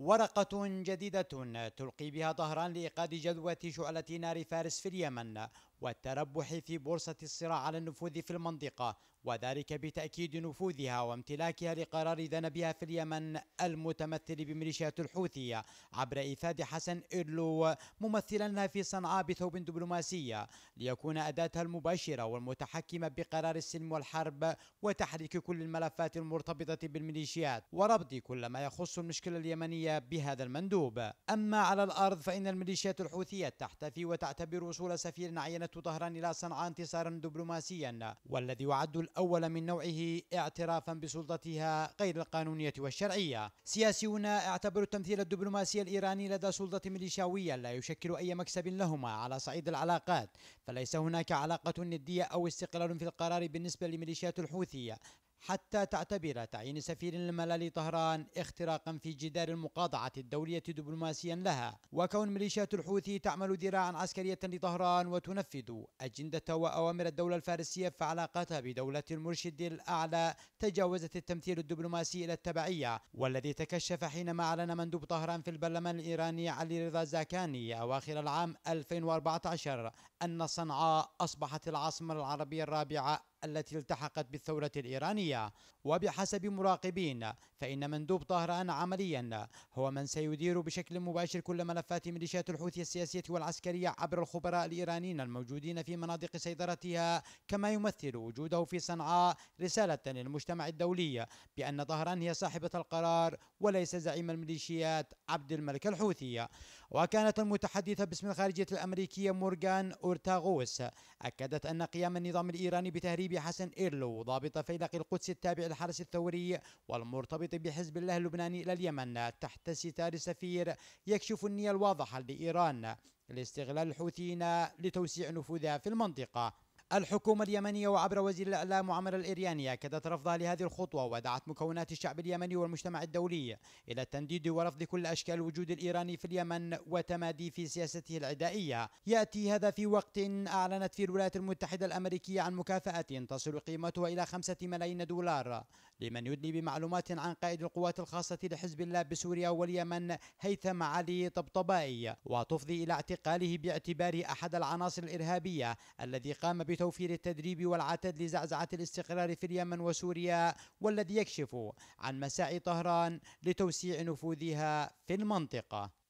ورقة جديدة تلقي بها طهران لإيقاد جذوة شعلة نار فارس في اليمن والتربح في بورصة الصراع على النفوذ في المنطقة وذلك بتأكيد نفوذها وامتلاكها لقرار ذنبها في اليمن المتمثل بميليشيات الحوثية عبر إيفاد حسن إرلو ممثلا لها في صنعاء بثوب دبلوماسية ليكون أداتها المباشرة والمتحكمة بقرار السلم والحرب وتحريك كل الملفات المرتبطة بالميليشيات وربط كل ما يخص المشكلة اليمنية بهذا المندوب أما على الأرض فإن الميليشيات الحوثية تحتفي وتعتبر وصول سفير عينة طهران إلى صنعاء انتصارا دبلوماسيا والذي يعد الأول من نوعه اعترافا بسلطتها غير القانونية والشرعية سياسيون اعتبروا التمثيل الدبلوماسي الإيراني لدى سلطة ميليشياوية لا يشكل أي مكسب لهما على صعيد العلاقات فليس هناك علاقة ندية أو استقلال في القرار بالنسبة لميليشيات الحوثي حتى تعتبر تعيين سفير للملا لطهران اختراقا في جدار المقاطعة الدولية دبلوماسيا لها وكون ميليشيات الحوثي تعمل ذراعا عسكرية لطهران وتنفذ أجندة وأوامر الدولة الفارسية فعلاقتها بدولة المرشد الأعلى تجاوزت التمثيل الدبلوماسي إلى التبعية والذي تكشف حينما أعلن مندوب طهران في البرلمان الإيراني علي رضا زاكاني أواخر العام 2014 أن صنعاء أصبحت العاصمة العربية الرابعة التي التحقت بالثورة الإيرانية وبحسب مراقبين فإن مندوب طهران عمليا هو من سيدير بشكل مباشر كل ملفات ميليشيات الحوثي السياسية والعسكرية عبر الخبراء الإيرانيين الموجودين في مناطق سيطرتها كما يمثل وجوده في صنعاء رسالة للمجتمع الدولي بأن طهران هي صاحبة القرار وليس زعيم الميليشيات عبد الملك الحوثي وكانت المتحدثة باسم الخارجية الأمريكية مورغان أورتاغوس أكدت أن قيام النظام الإيراني بتهريب حسن إيرلو ضابط فيلق القدس التابع للحرس الثوري والمرتبط بحزب الله اللبناني إلى اليمن تحت ستار السفير يكشف النية الواضحة لإيران لاستغلال الحوثيين لتوسيع نفوذها في المنطقة الحكومة اليمنية وعبر وزير الإعلام عمر الإرياني أكدت رفضها لهذه الخطوة ودعت مكونات الشعب اليمني والمجتمع الدولي إلى التنديد ورفض كل أشكال الوجود الإيراني في اليمن وتمادي في سياسته العدائية يأتي هذا في وقت أعلنت في الولايات المتحدة الأمريكية عن مكافأة تصل قيمتها إلى خمسة ملايين دولار لمن يدلي بمعلومات عن قائد القوات الخاصة لحزب الله بسوريا واليمن هيثم علي طبطبائي وتفضي إلى اعتقاله باعتباره أحد العناصر الإرهابية الذي قام بتوفير التدريب والعتاد لزعزعة الاستقرار في اليمن وسوريا والذي يكشف عن مساعي طهران لتوسيع نفوذها في المنطقة